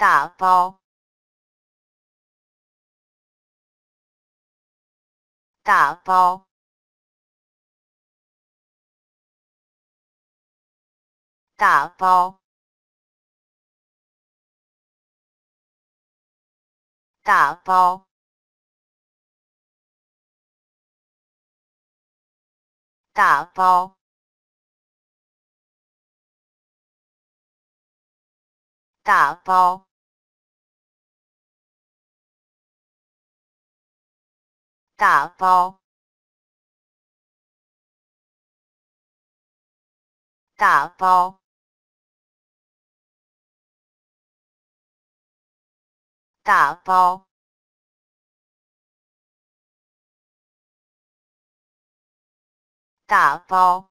大包，大包，大包，大包，大包，大包。大包大包，大包，大包，大包。